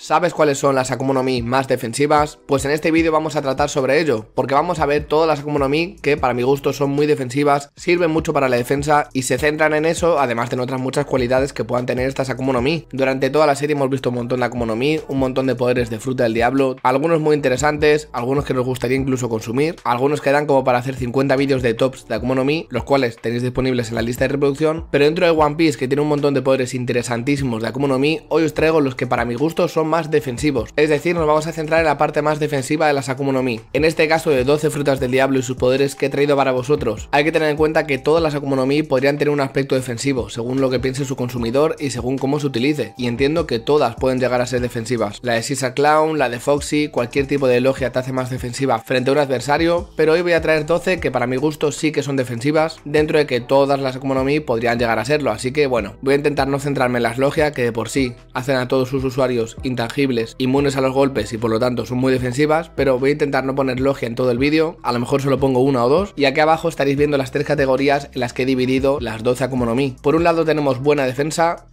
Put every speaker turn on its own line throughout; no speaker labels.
¿Sabes cuáles son las Akuma más defensivas? Pues en este vídeo vamos a tratar sobre ello, porque vamos a ver todas las Akumonomi que para mi gusto son muy defensivas, sirven mucho para la defensa y se centran en eso, además de otras muchas cualidades que puedan tener estas Akumonomi. Durante toda la serie hemos visto un montón de Akumonomi, un montón de poderes de fruta del diablo, algunos muy interesantes, algunos que nos gustaría incluso consumir, algunos que dan como para hacer 50 vídeos de tops de Akumonomi, los cuales tenéis disponibles en la lista de reproducción, pero dentro de One Piece que tiene un montón de poderes interesantísimos de Akumonomi hoy os traigo los que para mi gusto son más defensivos, es decir, nos vamos a centrar en la parte más defensiva de las Akuma no En este caso de 12 frutas del diablo y sus poderes que he traído para vosotros, hay que tener en cuenta que todas las Akuma no Mi podrían tener un aspecto defensivo, según lo que piense su consumidor y según cómo se utilice, y entiendo que todas pueden llegar a ser defensivas. La de Sisa Clown, la de Foxy, cualquier tipo de logia te hace más defensiva frente a un adversario, pero hoy voy a traer 12 que para mi gusto sí que son defensivas, dentro de que todas las Akuma no podrían llegar a serlo, así que bueno, voy a intentar no centrarme en las logias que de por sí hacen a todos sus usuarios Tangibles, inmunes a los golpes y por lo tanto son muy defensivas, pero voy a intentar no poner logia en todo el vídeo, a lo mejor solo pongo una o dos, y aquí abajo estaréis viendo las tres categorías en las que he dividido las 12 Mi. Por un lado tenemos buena defensa,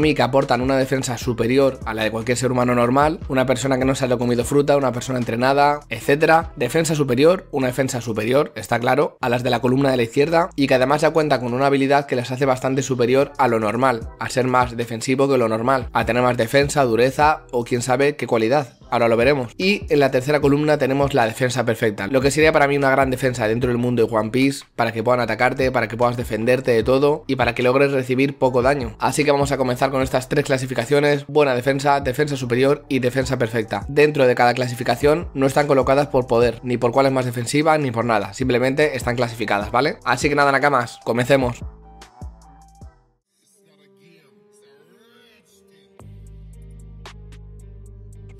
Mi que aportan una defensa superior a la de cualquier ser humano normal, una persona que no se haya comido fruta, una persona entrenada, etcétera. Defensa superior, una defensa superior, está claro, a las de la columna de la izquierda, y que además ya cuenta con una habilidad que las hace bastante superior a lo normal, a ser más defensivo que lo normal, a tener más defensa, dureza o quién sabe qué cualidad. Ahora lo veremos. Y en la tercera columna tenemos la defensa perfecta. Lo que sería para mí una gran defensa dentro del mundo de One Piece, para que puedan atacarte, para que puedas defenderte de todo y para que logres recibir poco daño. Así que vamos a comenzar con estas tres clasificaciones. Buena defensa, defensa superior y defensa perfecta. Dentro de cada clasificación no están colocadas por poder, ni por cuál es más defensiva, ni por nada. Simplemente están clasificadas, ¿vale? Así que nada, Nakamas, comencemos.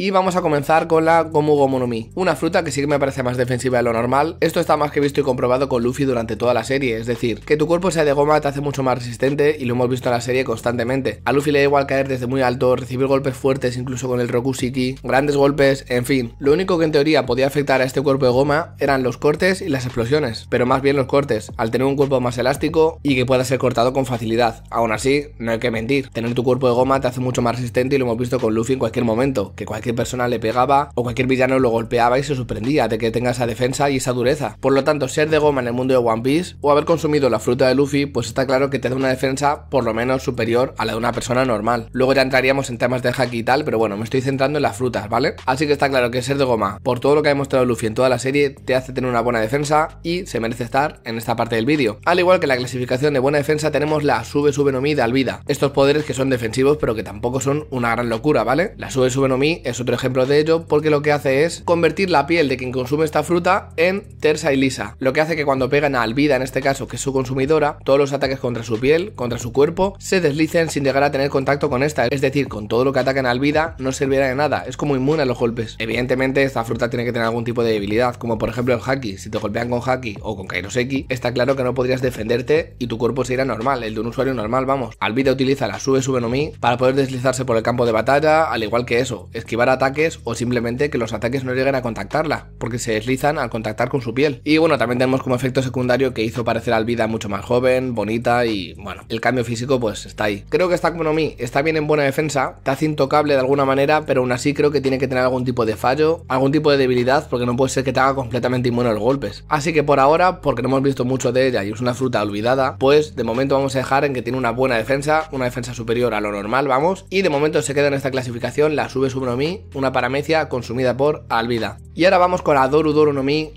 Y vamos a comenzar con la Gomu Gomu no una fruta que sí que me parece más defensiva de lo normal. Esto está más que visto y comprobado con Luffy durante toda la serie, es decir, que tu cuerpo sea de goma te hace mucho más resistente y lo hemos visto en la serie constantemente. A Luffy le da igual caer desde muy alto, recibir golpes fuertes incluso con el Rokusiki, grandes golpes, en fin. Lo único que en teoría podía afectar a este cuerpo de goma eran los cortes y las explosiones, pero más bien los cortes, al tener un cuerpo más elástico y que pueda ser cortado con facilidad. Aún así, no hay que mentir, tener tu cuerpo de goma te hace mucho más resistente y lo hemos visto con Luffy en cualquier momento, que cualquier persona le pegaba o cualquier villano lo golpeaba y se sorprendía de que tenga esa defensa y esa dureza. Por lo tanto, ser de goma en el mundo de One Piece o haber consumido la fruta de Luffy, pues está claro que te da una defensa por lo menos superior a la de una persona normal. Luego ya entraríamos en temas de hack y tal, pero bueno, me estoy centrando en las frutas, ¿vale? Así que está claro que ser de goma, por todo lo que ha demostrado Luffy en toda la serie, te hace tener una buena defensa y se merece estar en esta parte del vídeo. Al igual que la clasificación de buena defensa tenemos la sube sube no mi de Alvida. Estos poderes que son defensivos pero que tampoco son una gran locura, ¿vale? La sube sube no mi es otro ejemplo de ello, porque lo que hace es convertir la piel de quien consume esta fruta en tersa y lisa, lo que hace que cuando pegan a Alvida, en este caso, que es su consumidora, todos los ataques contra su piel, contra su cuerpo, se deslicen sin llegar a tener contacto con esta, es decir, con todo lo que atacan a Alvida no servirá de nada, es como inmune a los golpes. Evidentemente, esta fruta tiene que tener algún tipo de debilidad, como por ejemplo el haki, si te golpean con haki o con kairoseki, está claro que no podrías defenderte y tu cuerpo se irá normal, el de un usuario normal, vamos. Alvida utiliza la sube sube no para poder deslizarse por el campo de batalla, al igual que eso, esquivar ataques o simplemente que los ataques no lleguen a contactarla, porque se deslizan al contactar con su piel. Y bueno, también tenemos como efecto secundario que hizo parecer al vida mucho más joven, bonita y bueno, el cambio físico pues está ahí. Creo que esta mí, está bien en buena defensa, te hace intocable de alguna manera, pero aún así creo que tiene que tener algún tipo de fallo, algún tipo de debilidad, porque no puede ser que te haga completamente inmune a los golpes. Así que por ahora, porque no hemos visto mucho de ella y es una fruta olvidada, pues de momento vamos a dejar en que tiene una buena defensa, una defensa superior a lo normal, vamos, y de momento se queda en esta clasificación la sube Subnomi una paramecia consumida por Alvida. Y ahora vamos con la Doru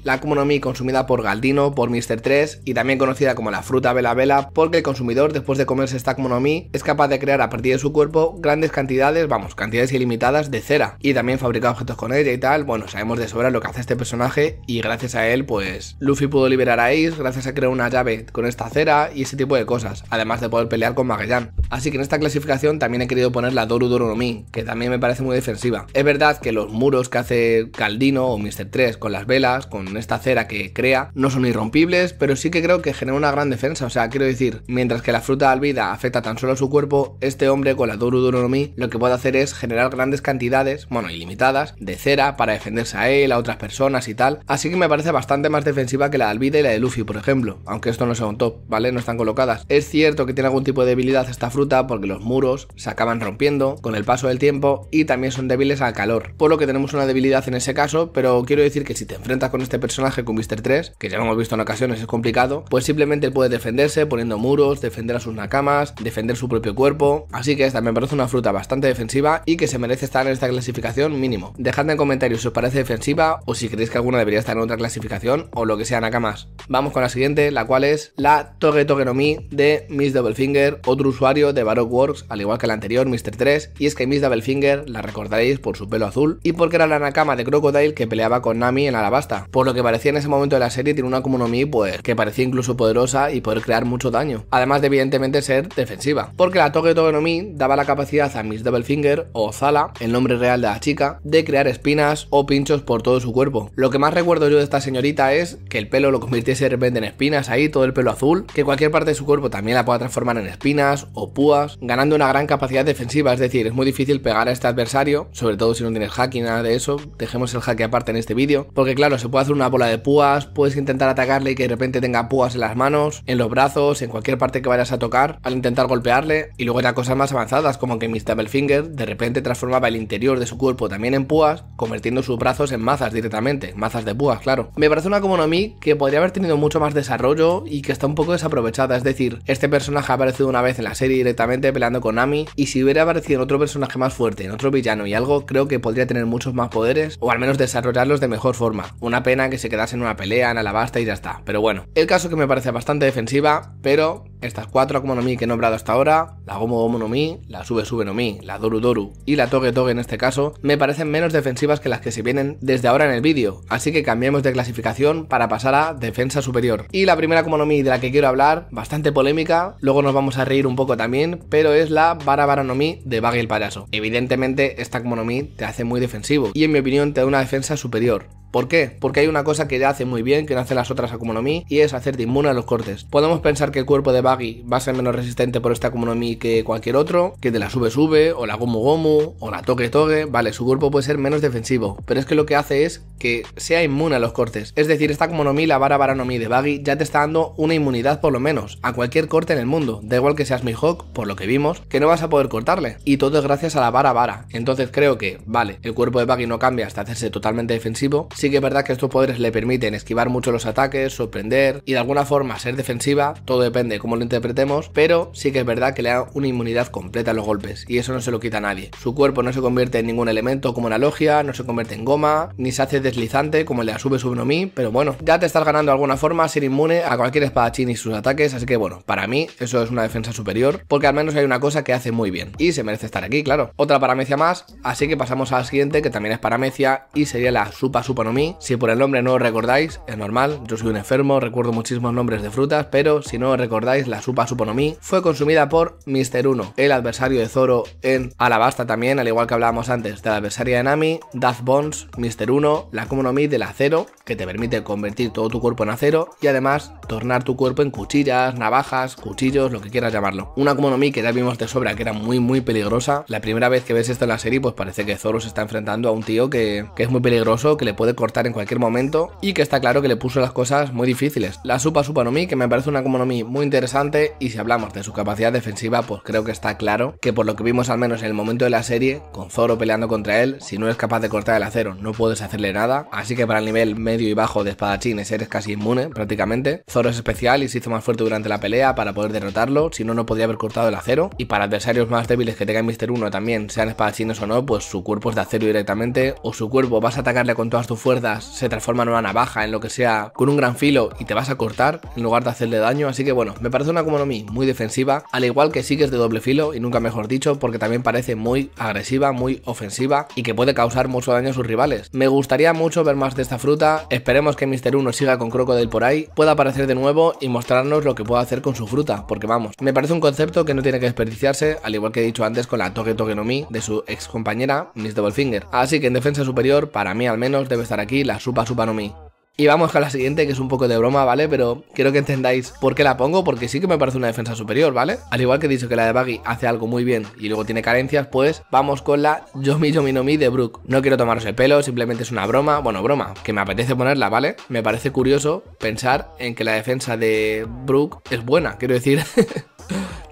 la Kumo consumida por Galdino, por Mr. 3 y también conocida como la fruta Vela Vela, porque el consumidor después de comerse esta Kumo es capaz de crear a partir de su cuerpo grandes cantidades, vamos, cantidades ilimitadas de cera y también fabricar objetos con ella y tal. Bueno, sabemos de sobra lo que hace este personaje y gracias a él, pues Luffy pudo liberar a Ace gracias a crear una llave con esta cera y ese tipo de cosas, además de poder pelear con Magellan. Así que en esta clasificación también he querido poner la Doru no Mi, que también me parece muy defensiva. Es verdad que los muros que hace Caldino o Mr. 3 con las velas, con esta cera que crea, no son irrompibles, pero sí que creo que genera una gran defensa. O sea, quiero decir, mientras que la fruta Alvida afecta tan solo a su cuerpo, este hombre con la Doru lo que puede hacer es generar grandes cantidades, bueno, ilimitadas, de cera para defenderse a él, a otras personas y tal. Así que me parece bastante más defensiva que la de y la de Luffy, por ejemplo. Aunque esto no sea un top, ¿vale? No están colocadas. Es cierto que tiene algún tipo de debilidad esta fruta porque los muros se acaban rompiendo con el paso del tiempo y también son débiles al calor, por lo que tenemos una debilidad en ese caso, pero quiero decir que si te enfrentas con este personaje con Mr. 3, que ya lo hemos visto en ocasiones es complicado, pues simplemente puede defenderse poniendo muros, defender a sus nakamas, defender su propio cuerpo, así que esta me parece una fruta bastante defensiva y que se merece estar en esta clasificación mínimo. Dejadme en comentarios si os parece defensiva o si creéis que alguna debería estar en otra clasificación o lo que sea nakamas. Vamos con la siguiente, la cual es la Toge Togenomi de Miss Doublefinger, otro usuario de Baroque Works, al igual que la anterior, Mr. 3, y es que Miss Doublefinger la recordaréis por su pelo azul y porque era la nakama de Crocodile que peleaba con Nami en Alabasta, por lo que parecía en ese momento de la serie tiene una como Mi pues que parecía incluso poderosa y poder crear mucho daño, además de evidentemente ser defensiva, porque la Toge daba la capacidad a Miss finger o Zala, el nombre real de la chica, de crear espinas o pinchos por todo su cuerpo. Lo que más recuerdo yo de esta señorita es que el pelo lo convirtiese de repente en espinas ahí, todo el pelo azul, que cualquier parte de su cuerpo también la pueda transformar en espinas o púas, ganando una gran capacidad defensiva, es decir, es muy difícil pegar a este adversario, sobre todo si no tienes hacking, nada de eso. Dejemos el hacke aparte en este vídeo, porque claro, se puede hacer una bola de púas, puedes intentar atacarle y que de repente tenga púas en las manos, en los brazos, en cualquier parte que vayas a tocar, al intentar golpearle, y luego ya cosas más avanzadas, como que Miss Finger de repente transformaba el interior de su cuerpo también en púas, convirtiendo sus brazos en mazas directamente, mazas de púas, claro. Me parece una como Komonomi que podría haber tenido mucho más desarrollo y que está un poco desaprovechada, es decir, este personaje ha aparecido una vez en la serie directamente peleando con Nami, y si hubiera aparecido en otro personaje más fuerte, en otro villano y algo creo que podría tener muchos más poderes o al menos desarrollarlos de mejor forma. Una pena que se quedase en una pelea, en alabasta y ya está. Pero bueno, el caso que me parece bastante defensiva, pero estas cuatro Akuma que he nombrado hasta ahora, la gomo Gomu no Mi, la Sube Sube no Mi, la Doru Doru y la Toge Toge en este caso, me parecen menos defensivas que las que se vienen desde ahora en el vídeo, así que cambiemos de clasificación para pasar a defensa superior. Y la primera Akuma de la que quiero hablar, bastante polémica, luego nos vamos a reír un poco también, pero es la Bara no Mi de bagel el Payaso. Evidentemente esta Akuma te hace muy defensivo y en mi opinión te da una defensa superior. ¿Por qué? Porque hay una cosa que ya hace muy bien, que no hacen las otras Akumonomi, y es hacerte inmune a los cortes. Podemos pensar que el cuerpo de Baggy va a ser menos resistente por esta Mi que cualquier otro, que de la sube sube, o la gomu gomu, o la toque toque, vale, su cuerpo puede ser menos defensivo, pero es que lo que hace es que sea inmune a los cortes. Es decir, esta Mi, la vara Mi de Baggy, ya te está dando una inmunidad por lo menos, a cualquier corte en el mundo, da igual que seas Mihawk, por lo que vimos, que no vas a poder cortarle. Y todo es gracias a la vara vara. Entonces creo que, vale, el cuerpo de Baggy no cambia hasta hacerse totalmente defensivo, sí que es verdad que estos poderes le permiten esquivar mucho los ataques, sorprender y de alguna forma ser defensiva, todo depende de cómo lo interpretemos, pero sí que es verdad que le da una inmunidad completa a los golpes y eso no se lo quita a nadie. Su cuerpo no se convierte en ningún elemento como la logia, no se convierte en goma, ni se hace deslizante como el de Asube Subnomi, pero bueno, ya te estás ganando de alguna forma ser inmune a cualquier espadachín y sus ataques, así que bueno, para mí eso es una defensa superior, porque al menos hay una cosa que hace muy bien y se merece estar aquí, claro. Otra paramecia más, así que pasamos a la siguiente que también es paramecia y sería la Supa Suponomi si por el nombre no os recordáis, es normal, yo soy un enfermo, recuerdo muchísimos nombres de frutas, pero si no recordáis, la Supa Suponomi fue consumida por Mister 1, el adversario de Zoro en Alabasta también, al igual que hablábamos antes de la adversaria de Nami, Death Bones, Mister 1, la Kumonomi del acero, que te permite convertir todo tu cuerpo en acero y además tornar tu cuerpo en cuchillas, navajas, cuchillos, lo que quieras llamarlo. Una Kumonomi que ya vimos de sobra que era muy muy peligrosa. La primera vez que ves esto en la serie, pues parece que Zoro se está enfrentando a un tío que, que es muy peligroso, que le puede cortar en cualquier momento y que está claro que le puso las cosas muy difíciles. La Supa Supanomi, que me parece una Nomi muy interesante y si hablamos de su capacidad defensiva, pues creo que está claro que por lo que vimos al menos en el momento de la serie, con Zoro peleando contra él, si no es capaz de cortar el acero no puedes hacerle nada, así que para el nivel medio y bajo de espadachines eres casi inmune prácticamente. Zoro es especial y se hizo más fuerte durante la pelea para poder derrotarlo, si no no podría haber cortado el acero y para adversarios más débiles que tengan Mister 1 también, sean espadachines o no, pues su cuerpo es de acero directamente o su cuerpo vas a atacarle con todas tus cuerdas, se transforma en una navaja, en lo que sea, con un gran filo y te vas a cortar en lugar de hacerle daño. Así que bueno, me parece una Komonomi muy defensiva, al igual que sí que de doble filo y nunca mejor dicho, porque también parece muy agresiva, muy ofensiva y que puede causar mucho daño a sus rivales. Me gustaría mucho ver más de esta fruta, esperemos que Mister 1 siga con Crocodile por ahí, pueda aparecer de nuevo y mostrarnos lo que puede hacer con su fruta, porque vamos, me parece un concepto que no tiene que desperdiciarse, al igual que he dicho antes con la toque de su ex compañera Miss Finger Así que en defensa superior, para mí al menos, debe estar aquí, la supa supa no mi. Y vamos con la siguiente, que es un poco de broma, ¿vale? Pero quiero que entendáis por qué la pongo, porque sí que me parece una defensa superior, ¿vale? Al igual que he dicho que la de Baggy hace algo muy bien y luego tiene carencias, pues vamos con la Yomi Yomi no Mi de Brook. No quiero tomaros el pelo, simplemente es una broma, bueno, broma, que me apetece ponerla, ¿vale? Me parece curioso pensar en que la defensa de Brook es buena, quiero decir...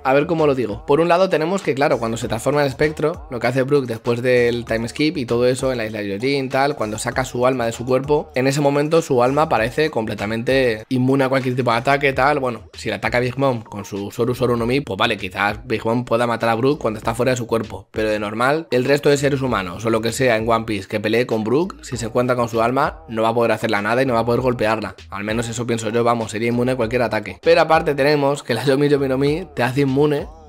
a ver cómo lo digo. Por un lado tenemos que, claro, cuando se transforma en espectro, lo que hace Brook después del time skip y todo eso en la isla de Yojin, tal, cuando saca su alma de su cuerpo, en ese momento su alma parece completamente inmune a cualquier tipo de ataque, tal. Bueno, si le ataca Big Mom con su Soru Soru no Mi, pues vale, quizás Big Mom pueda matar a Brook cuando está fuera de su cuerpo. Pero de normal, el resto de seres humanos o lo que sea en One Piece que pelee con Brook si se encuentra con su alma, no va a poder hacerla nada y no va a poder golpearla. Al menos eso pienso yo, vamos, sería inmune a cualquier ataque. Pero aparte tenemos que la Yomi Yomi no Mi te hace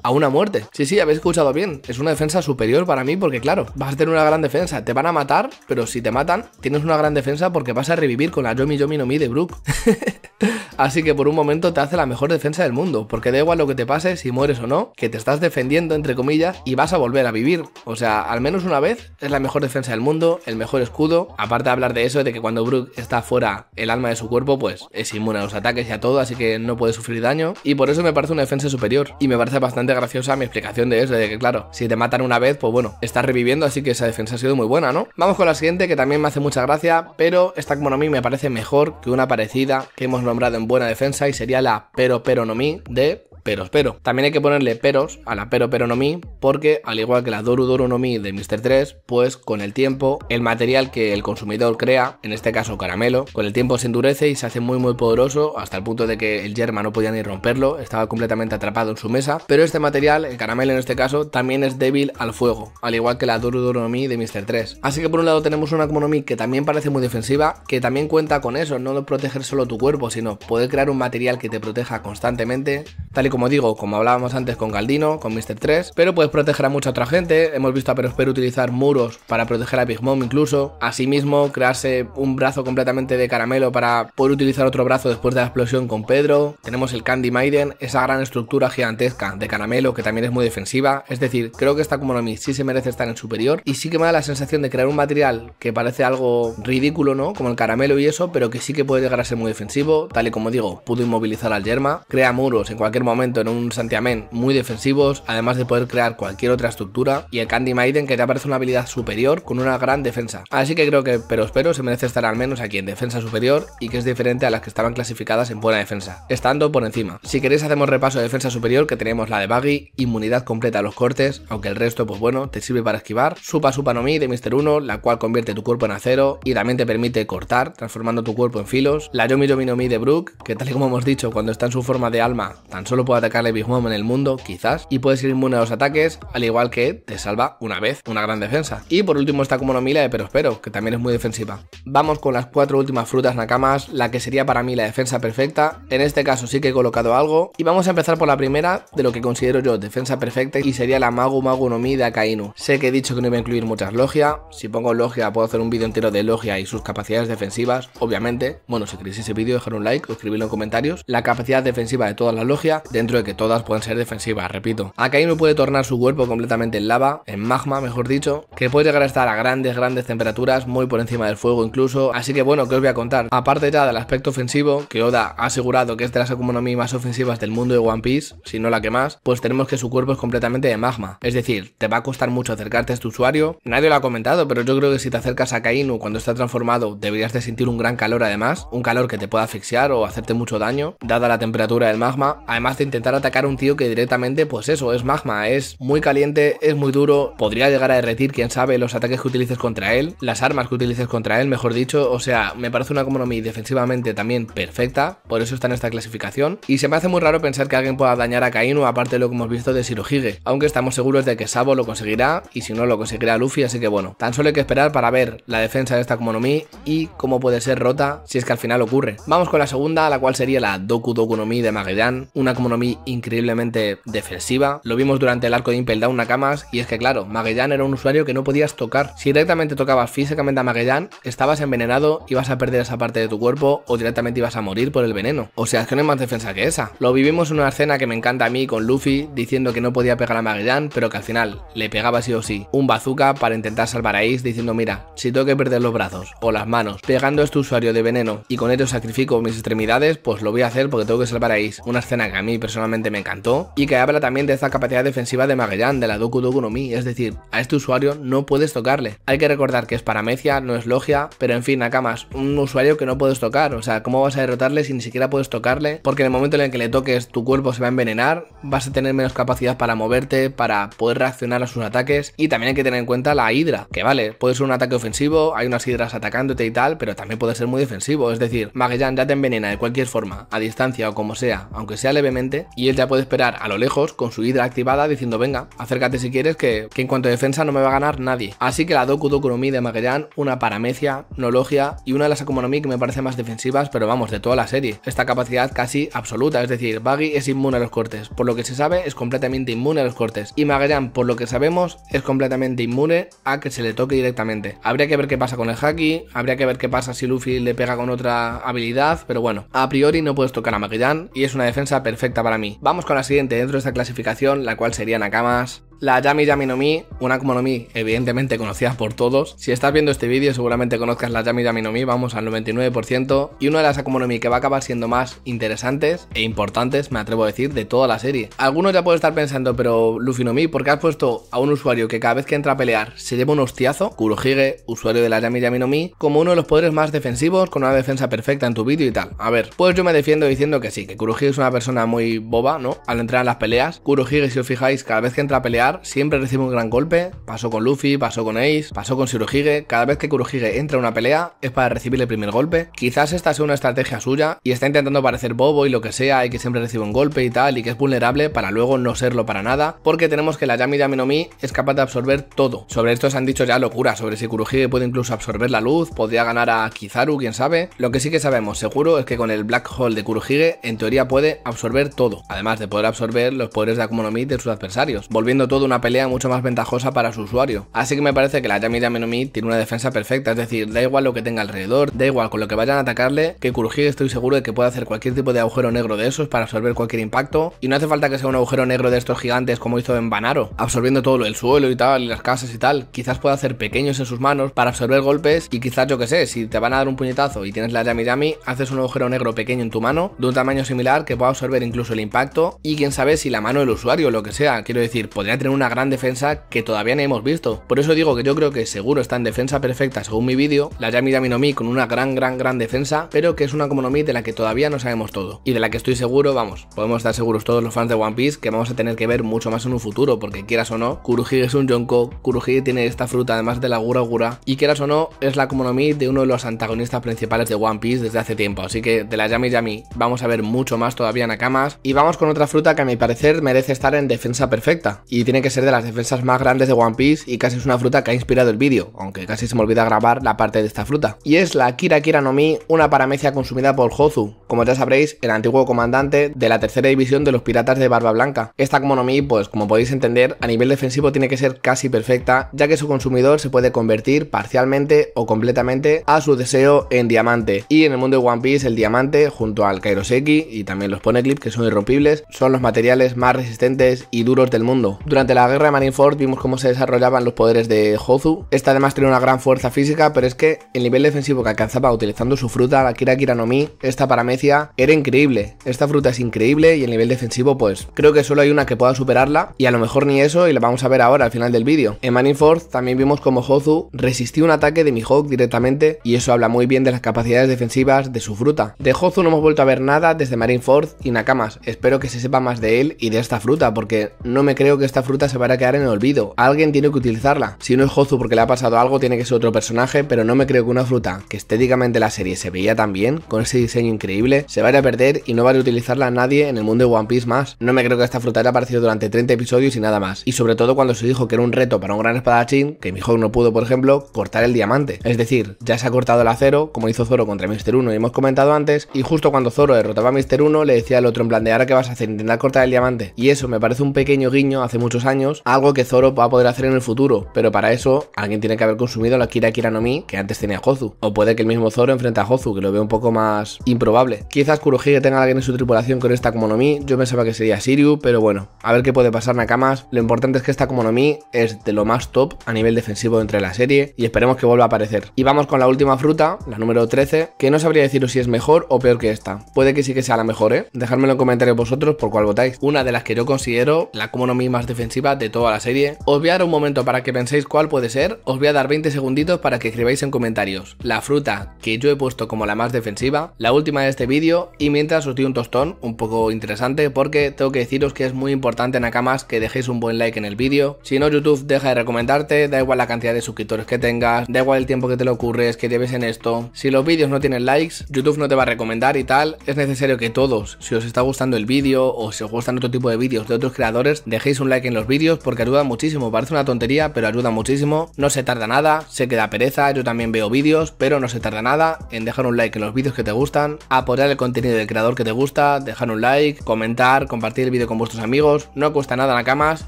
a una muerte. Sí, sí, habéis escuchado bien. Es una defensa superior para mí porque, claro, vas a tener una gran defensa. Te van a matar, pero si te matan, tienes una gran defensa porque vas a revivir con la Yomi Yomi no Mi de Brook. Así que por un momento te hace la mejor defensa del mundo, porque da igual lo que te pase, si mueres o no, que te estás defendiendo, entre comillas, y vas a volver a vivir. O sea, al menos una vez es la mejor defensa del mundo, el mejor escudo. Aparte de hablar de eso, de que cuando Brook está fuera, el alma de su cuerpo, pues es inmune a los ataques y a todo, así que no puede sufrir daño. Y por eso me parece una defensa superior. Y me parece bastante graciosa mi explicación de eso, de que claro, si te matan una vez, pues bueno, estás reviviendo, así que esa defensa ha sido muy buena, ¿no? Vamos con la siguiente, que también me hace mucha gracia, pero esta como a mí me parece mejor que una parecida que hemos nombrado en buena defensa y sería la pero pero no mi de peros, pero. También hay que ponerle peros a la pero pero no mi, porque al igual que la Doru Doru no mi de Mr. 3, pues con el tiempo, el material que el consumidor crea, en este caso caramelo, con el tiempo se endurece y se hace muy muy poderoso hasta el punto de que el yerma no podía ni romperlo, estaba completamente atrapado en su mesa, pero este material, el caramelo en este caso, también es débil al fuego, al igual que la Doru Doru no mi de Mr. 3. Así que por un lado tenemos una mi que también parece muy defensiva, que también cuenta con eso, no proteger solo tu cuerpo, sino poder crear un material que te proteja constantemente, tal y como digo, como hablábamos antes con Galdino, con Mr. 3, pero puedes proteger a mucha otra gente. Hemos visto a Perospero utilizar muros para proteger a Big Mom incluso. Asimismo, crearse un brazo completamente de caramelo para poder utilizar otro brazo después de la explosión con Pedro. Tenemos el Candy Maiden, esa gran estructura gigantesca de caramelo que también es muy defensiva. Es decir, creo que esta Kumonomi sí se merece estar en superior y sí que me da la sensación de crear un material que parece algo ridículo, ¿no? Como el caramelo y eso, pero que sí que puede llegar a ser muy defensivo. Tal y como digo, pudo inmovilizar al Yerma, crea muros en cualquier momento en un santiamén muy defensivos, además de poder crear cualquier otra estructura, y el Candy Maiden que te aparece una habilidad superior con una gran defensa. Así que creo que pero espero se merece estar al menos aquí en defensa superior y que es diferente a las que estaban clasificadas en buena defensa, estando por encima. Si queréis hacemos repaso de defensa superior que tenemos la de Baggy, inmunidad completa a los cortes, aunque el resto pues bueno, te sirve para esquivar, Supa Supa no Mi de Mister 1, la cual convierte tu cuerpo en acero y también te permite cortar, transformando tu cuerpo en filos, la Yomi Yomi no Mi de Brook, que tal y como hemos dicho, cuando está en su forma de alma, tan solo puede Atacarle atacar en el mundo, quizás, y puede ser inmune a los ataques, al igual que te salva una vez una gran defensa. Y por último está como mila de pero espero que también es muy defensiva. Vamos con las cuatro últimas frutas Nakamas, la que sería para mí la defensa perfecta. En este caso sí que he colocado algo, y vamos a empezar por la primera, de lo que considero yo defensa perfecta, y sería la Magu Magu no Mi de Akainu. Sé que he dicho que no iba a incluir muchas logia, si pongo logia puedo hacer un vídeo entero de logia y sus capacidades defensivas, obviamente. Bueno, si queréis ese vídeo, dejar un like o escribirlo en comentarios. La capacidad defensiva de todas las logia, de dentro de que todas pueden ser defensivas, repito. Akainu puede tornar su cuerpo completamente en lava, en magma mejor dicho, que puede llegar a estar a grandes, grandes temperaturas, muy por encima del fuego incluso, así que bueno, que os voy a contar? Aparte ya del aspecto ofensivo, que Oda ha asegurado que es de las economías más ofensivas del mundo de One Piece, si no la que más, pues tenemos que su cuerpo es completamente de magma, es decir, te va a costar mucho acercarte a este usuario, nadie lo ha comentado, pero yo creo que si te acercas a Kainu cuando está transformado deberías de sentir un gran calor además, un calor que te pueda asfixiar o hacerte mucho daño, dada la temperatura del magma, además de intentar atacar un tío que directamente, pues eso, es magma, es muy caliente, es muy duro, podría llegar a derretir, quién sabe, los ataques que utilices contra él, las armas que utilices contra él, mejor dicho, o sea, me parece una economía defensivamente también perfecta, por eso está en esta clasificación, y se me hace muy raro pensar que alguien pueda dañar a Kainu, aparte de lo que hemos visto de Shirohige, aunque estamos seguros de que Sabo lo conseguirá, y si no lo conseguirá Luffy, así que bueno, tan solo hay que esperar para ver la defensa de esta Komonomi y cómo puede ser rota si es que al final ocurre. Vamos con la segunda, la cual sería la Doku Doku no Mi de Magellan, una Komonomi mí increíblemente defensiva. Lo vimos durante el arco de Impel Down Nakamas y es que claro, Magellan era un usuario que no podías tocar. Si directamente tocabas físicamente a Magellan, estabas envenenado, ibas a perder esa parte de tu cuerpo o directamente ibas a morir por el veneno. O sea, es que no hay más defensa que esa. Lo vivimos en una escena que me encanta a mí con Luffy diciendo que no podía pegar a Magellan, pero que al final le pegaba sí o sí un bazooka para intentar salvar a Ace diciendo mira, si tengo que perder los brazos o las manos pegando a este usuario de veneno y con ello sacrifico mis extremidades, pues lo voy a hacer porque tengo que salvar a Ace. Una escena que a mí personalmente me encantó, y que habla también de esa capacidad defensiva de Magellan, de la Doku Doku no Mi, es decir, a este usuario no puedes tocarle. Hay que recordar que es paramecia, no es logia, pero en fin, Nakamas, un usuario que no puedes tocar, o sea, ¿cómo vas a derrotarle si ni siquiera puedes tocarle? Porque en el momento en el que le toques, tu cuerpo se va a envenenar, vas a tener menos capacidad para moverte, para poder reaccionar a sus ataques, y también hay que tener en cuenta la hidra, que vale, puede ser un ataque ofensivo, hay unas hidras atacándote y tal, pero también puede ser muy defensivo, es decir, Magellan ya te envenena de cualquier forma, a distancia o como sea, aunque sea levemente y él ya puede esperar a lo lejos con su hidra activada diciendo venga, acércate si quieres que, en cuanto a defensa no me va a ganar nadie. Así que la Doku Doku no Mi de Magellan, una paramecia, no logia y una de las Akumonomi que me parece más defensivas, pero vamos, de toda la serie. Esta capacidad casi absoluta, es decir, Baggy es inmune a los cortes, por lo que se sabe es completamente inmune a los cortes y Magellan, por lo que sabemos, es completamente inmune a que se le toque directamente. Habría que ver qué pasa con el Haki, habría que ver qué pasa si Luffy le pega con otra habilidad, pero bueno, a priori no puedes tocar a Magellan y es una defensa perfecta para mí. Vamos con la siguiente dentro de esta clasificación, la cual sería Nakamas. La Yami Yami no Mi, una Akuma no Mi evidentemente conocida por todos. Si estás viendo este vídeo seguramente conozcas la Yami Yami no Mi, vamos al 99%. Y una de las Akuma no Mi que va a acabar siendo más interesantes e importantes, me atrevo a decir, de toda la serie. Algunos ya pueden estar pensando, pero Luffy no Mi, ¿por qué has puesto a un usuario que cada vez que entra a pelear se lleva un hostiazo? Kurohige, usuario de la Yami Yami no Mi, como uno de los poderes más defensivos, con una defensa perfecta en tu vídeo y tal. A ver, pues yo me defiendo diciendo que sí, que Kurohige es una persona muy boba, ¿no? Al entrar en las peleas, Kurohige, si os fijáis, cada vez que entra a pelear, siempre recibe un gran golpe. Pasó con Luffy, pasó con Ace, pasó con Shirohige. Cada vez que Kurohige entra a una pelea es para recibir el primer golpe. Quizás esta sea una estrategia suya y está intentando parecer bobo y lo que sea y que siempre recibe un golpe y tal y que es vulnerable para luego no serlo para nada porque tenemos que la Yami Yami no es capaz de absorber todo. Sobre esto se han dicho ya locuras, sobre si Kurohige puede incluso absorber la luz, podría ganar a Kizaru, quién sabe. Lo que sí que sabemos seguro es que con el Black Hole de Kurohige en teoría puede absorber todo, además de poder absorber los poderes de Akuma no Mi de sus adversarios, volviendo de una pelea mucho más ventajosa para su usuario. Así que me parece que la Yami Yami no Mi tiene una defensa perfecta, es decir, da igual lo que tenga alrededor, da igual con lo que vayan a atacarle, que Kurugi estoy seguro de que puede hacer cualquier tipo de agujero negro de esos para absorber cualquier impacto, y no hace falta que sea un agujero negro de estos gigantes como hizo en Banaro, absorbiendo todo el suelo y tal, y las casas y tal, quizás pueda hacer pequeños en sus manos para absorber golpes, y quizás yo que sé, si te van a dar un puñetazo y tienes la Yami Yami, haces un agujero negro pequeño en tu mano, de un tamaño similar que pueda absorber incluso el impacto, y quién sabe si la mano del usuario o lo que sea, quiero decir, podría en una gran defensa que todavía no hemos visto. Por eso digo que yo creo que seguro está en defensa perfecta según mi vídeo, la Yami Yami no Mi con una gran, gran, gran defensa, pero que es una Komonomi de la que todavía no sabemos todo. Y de la que estoy seguro, vamos, podemos estar seguros todos los fans de One Piece que vamos a tener que ver mucho más en un futuro, porque quieras o no, Kuruji es un Yonko, Kuruji tiene esta fruta además de la Gura Gura, y quieras o no, es la Komonomi de uno de los antagonistas principales de One Piece desde hace tiempo. Así que de la Yami Yami vamos a ver mucho más todavía en Akamas. Y vamos con otra fruta que a mi parecer merece estar en defensa perfecta. Y tiene que ser de las defensas más grandes de One Piece y casi es una fruta que ha inspirado el vídeo, aunque casi se me olvida grabar la parte de esta fruta. Y es la Kira Kira no Mi, una paramecia consumida por Hozu, como ya sabréis, el antiguo comandante de la tercera división de los piratas de Barba Blanca. Esta como no Mi, pues como podéis entender, a nivel defensivo tiene que ser casi perfecta, ya que su consumidor se puede convertir parcialmente o completamente a su deseo en diamante. Y en el mundo de One Piece, el diamante, junto al Kairoseki y también los Poneglyph, que son irrompibles, son los materiales más resistentes y duros del mundo. Durante la guerra de Marineford vimos cómo se desarrollaban los poderes de Hozu. Esta además tiene una gran fuerza física, pero es que el nivel defensivo que alcanzaba utilizando su fruta, la Kira Kira no Mi, esta paramecia, era increíble. Esta fruta es increíble y el nivel defensivo pues creo que solo hay una que pueda superarla y a lo mejor ni eso y la vamos a ver ahora al final del vídeo. En Marineford también vimos cómo Hozu resistió un ataque de Mihawk directamente y eso habla muy bien de las capacidades defensivas de su fruta. De Hozu no hemos vuelto a ver nada desde Marineford y Nakamas. Espero que se sepa más de él y de esta fruta porque no me creo que esta fruta se va a quedar en el olvido. Alguien tiene que utilizarla. Si no es Hozu porque le ha pasado algo, tiene que ser otro personaje, pero no me creo que una fruta que estéticamente la serie se veía tan bien, con ese diseño increíble, se vaya a perder y no vaya a utilizarla a nadie en el mundo de One Piece más. No me creo que esta fruta haya aparecido durante 30 episodios y nada más. Y sobre todo cuando se dijo que era un reto para un gran espadachín, que mi Mihawk no pudo, por ejemplo, cortar el diamante. Es decir, ya se ha cortado el acero, como hizo Zoro contra Mr. 1 y hemos comentado antes, y justo cuando Zoro derrotaba a Mr. 1 le decía al otro en plan de ahora que vas a hacer, intentar cortar el diamante. Y eso me parece un pequeño guiño hace muchos años, algo que Zoro va a poder hacer en el futuro, pero para eso alguien tiene que haber consumido la Kira Kira no Mi que antes tenía Hozu, o puede que el mismo Zoro enfrente a Jozu, que lo veo un poco más improbable. Quizás Kurohige tenga alguien en su tripulación con esta como no Mi, yo pensaba que sería Siriu, pero bueno, a ver qué puede pasar Nakamas, lo importante es que esta como no Mi es de lo más top a nivel defensivo entre la serie y esperemos que vuelva a aparecer. Y vamos con la última fruta, la número 13, que no sabría deciros si es mejor o peor que esta. Puede que sí que sea la mejor, ¿eh? Dejármelo en comentarios vosotros por cuál votáis. Una de las que yo considero la como no Mi más defensiva de toda la serie. Os voy a dar un momento para que penséis cuál puede ser, os voy a dar 20 segunditos para que escribáis en comentarios la fruta que yo he puesto como la más defensiva, la última de este vídeo y mientras os doy un tostón un poco interesante porque tengo que deciros que es muy importante en Nakamas que dejéis un buen like en el vídeo, si no YouTube deja de recomendarte, da igual la cantidad de suscriptores que tengas, da igual el tiempo que te lo ocurres, que lleves en esto, si los vídeos no tienen likes, YouTube no te va a recomendar y tal, es necesario que todos, si os está gustando el vídeo o si os gustan otro tipo de vídeos de otros creadores, dejéis un like en los vídeos porque ayuda muchísimo. Parece una tontería, pero ayuda muchísimo. No se tarda nada, se queda pereza. Yo también veo vídeos, pero no se tarda nada en dejar un like en los vídeos que te gustan, apoyar el contenido del creador que te gusta, dejar un like, comentar, compartir el vídeo con vuestros amigos. No cuesta nada Nakamas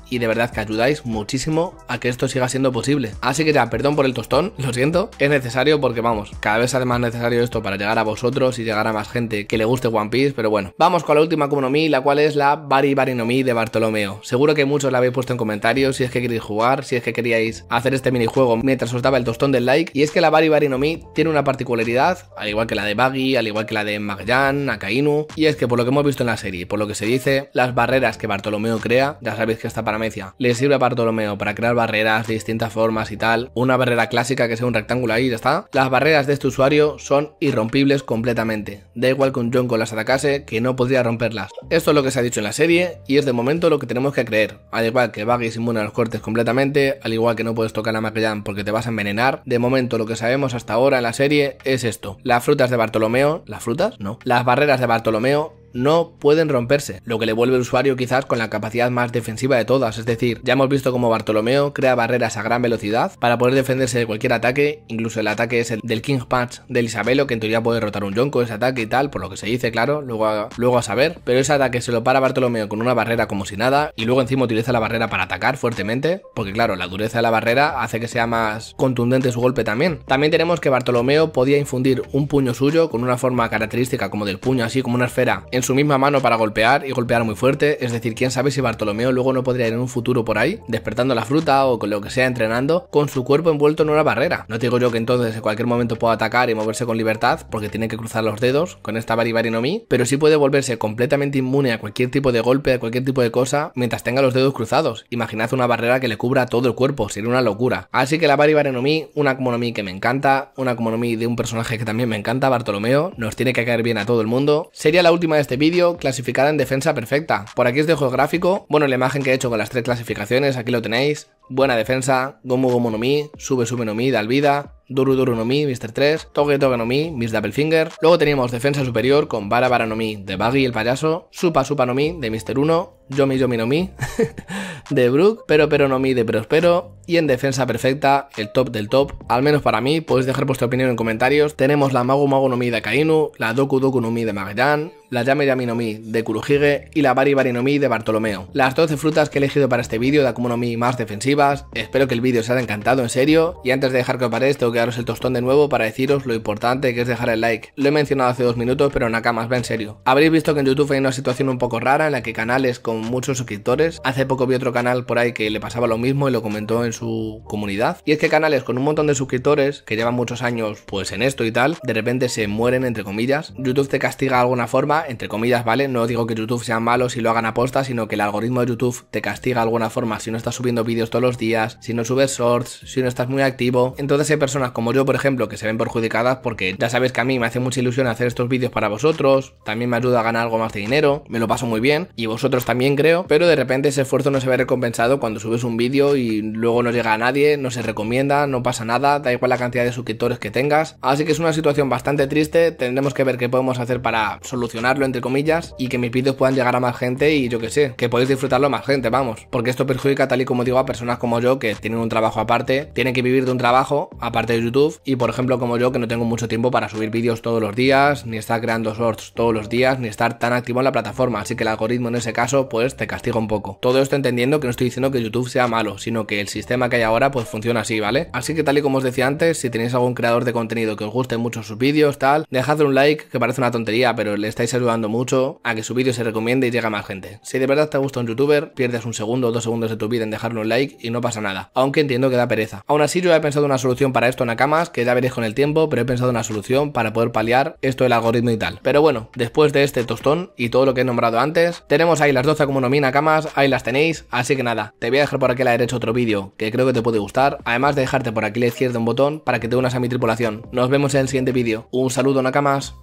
y de verdad que ayudáis muchísimo a que esto siga siendo posible. Así que ya, perdón por el tostón, lo siento. Es necesario porque vamos, cada vez es más necesario esto para llegar a vosotros y llegar a más gente que le guste One Piece, pero bueno. Vamos con la última Kumonomi, la cual es la Bari Bari no Mi de Bartolomeo. Seguro que muchos habéis puesto en comentarios, si es que queréis jugar, si es que queríais hacer este minijuego mientras os daba el tostón del like. Y es que la Bari Bari no Mi tiene una particularidad, al igual que la de Baggy, al igual que la de Magyan, Akainu. Y es que por lo que hemos visto en la serie, por lo que se dice, las barreras que Bartolomeo crea, ya sabéis que esta paramecia le sirve a Bartolomeo para crear barreras de distintas formas y tal. Una barrera clásica que sea un rectángulo ahí, ya está. Las barreras de este usuario son irrompibles completamente. Da igual que un con las atacase, que no podría romperlas. Esto es lo que se ha dicho en la serie y es de momento lo que tenemos que creer igual que vagues es inmune a los cortes completamente, al igual que no puedes tocar a Macallan porque te vas a envenenar. De momento, lo que sabemos hasta ahora en la serie es esto: las frutas de Bartolomeo, ¿las frutas? No, las barreras de Bartolomeo no pueden romperse, lo que le vuelve el usuario quizás con la capacidad más defensiva de todas, es decir, ya hemos visto cómo Bartolomeo crea barreras a gran velocidad para poder defenderse de cualquier ataque, incluso el ataque es el del King Patch del Isabelo, que en teoría puede derrotar un con ese ataque y tal, por lo que se dice, claro, luego a, luego a saber, pero ese ataque se lo para Bartolomeo con una barrera como si nada y luego encima utiliza la barrera para atacar fuertemente, porque claro, la dureza de la barrera hace que sea más contundente su golpe también. También tenemos que Bartolomeo podía infundir un puño suyo con una forma característica como del puño, así como una esfera en su misma mano para golpear y golpear muy fuerte, es decir, quién sabe si Bartolomeo luego no podría ir en un futuro por ahí, despertando la fruta o con lo que sea entrenando, con su cuerpo envuelto en una barrera. No digo yo que entonces en cualquier momento pueda atacar y moverse con libertad, porque tiene que cruzar los dedos con esta bari no mi, pero sí puede volverse completamente inmune a cualquier tipo de golpe, a cualquier tipo de cosa, mientras tenga los dedos cruzados. Imaginad una barrera que le cubra todo el cuerpo, sería una locura. Así que la bari no mi, una mi que me encanta, una mi de un personaje que también me encanta, Bartolomeo, nos tiene que caer bien a todo el mundo. Sería la última de este este vídeo, clasificada en defensa perfecta. Por aquí os dejo el gráfico, bueno, la imagen que he hecho con las tres clasificaciones, aquí lo tenéis. Buena defensa, Gomu Gomu no Mi, Sube Sube no Mi, Dalvida, Duru Duru no Mi, Mr. 3, toque no Mi, Miss Double Finger. Luego teníamos defensa superior con Bara Bara no Mi de buggy el payaso, Supa Supa no Mi de Mr. 1, Yomi Yomi no Mi de Brook, Pero Pero no Mi de Prospero. Y en defensa perfecta, el top del top, al menos para mí, podéis dejar vuestra opinión en comentarios. Tenemos la Mago Mago no Mi de Akainu, la Doku Doku no Mi de Magellan, la Yame Mi de Kuruhige y la Bari Mi de Bartolomeo. Las 12 frutas que he elegido para este vídeo de Mi más defensivas, espero que el vídeo os haya encantado en serio, y antes de dejar que os paréis tengo que daros el tostón de nuevo para deciros lo importante que es dejar el like. Lo he mencionado hace dos minutos, pero Nakamas va en serio. Habréis visto que en YouTube hay una situación un poco rara en la que canales con muchos suscriptores, hace poco vi otro canal por ahí que le pasaba lo mismo y lo comentó en su comunidad, y es que canales con un montón de suscriptores que llevan muchos años pues en esto y tal, de repente se mueren entre comillas, YouTube te castiga de alguna forma entre comillas, ¿vale? No digo que YouTube sea malo si lo hagan posta, sino que el algoritmo de YouTube te castiga de alguna forma si no estás subiendo vídeos todos los días, si no subes shorts, si no estás muy activo. Entonces hay personas como yo, por ejemplo, que se ven perjudicadas porque ya sabes que a mí me hace mucha ilusión hacer estos vídeos para vosotros, también me ayuda a ganar algo más de dinero, me lo paso muy bien y vosotros también creo, pero de repente ese esfuerzo no se ve recompensado cuando subes un vídeo y luego no llega a nadie, no se recomienda, no pasa nada, da igual la cantidad de suscriptores que tengas. Así que es una situación bastante triste, tendremos que ver qué podemos hacer para solucionar entre comillas, y que mis vídeos puedan llegar a más gente y yo que sé, que podéis disfrutarlo más gente, vamos. Porque esto perjudica, tal y como digo, a personas como yo que tienen un trabajo aparte, tienen que vivir de un trabajo aparte de YouTube, y por ejemplo, como yo que no tengo mucho tiempo para subir vídeos todos los días, ni estar creando shorts todos los días, ni estar tan activo en la plataforma, así que el algoritmo en ese caso, pues te castiga un poco. Todo esto entendiendo que no estoy diciendo que YouTube sea malo, sino que el sistema que hay ahora, pues funciona así, ¿vale? Así que tal y como os decía antes, si tenéis algún creador de contenido que os guste mucho sus vídeos, tal, dejadle un like, que parece una tontería, pero le estáis ayudando mucho a que su vídeo se recomiende y llegue a más gente. Si de verdad te gusta un youtuber, pierdes un segundo o dos segundos de tu vida en dejarle un like y no pasa nada, aunque entiendo que da pereza. Aún así yo he pensado una solución para esto, Nakamas, que ya veréis con el tiempo, pero he pensado una solución para poder paliar esto del algoritmo y tal. Pero bueno, después de este tostón y todo lo que he nombrado antes, tenemos ahí las 12 como nomina Nakamas, ahí las tenéis, así que nada, te voy a dejar por aquí a la derecha otro vídeo que creo que te puede gustar, además de dejarte por aquí a la izquierda un botón para que te unas a mi tripulación. Nos vemos en el siguiente vídeo. Un saludo Nakamas.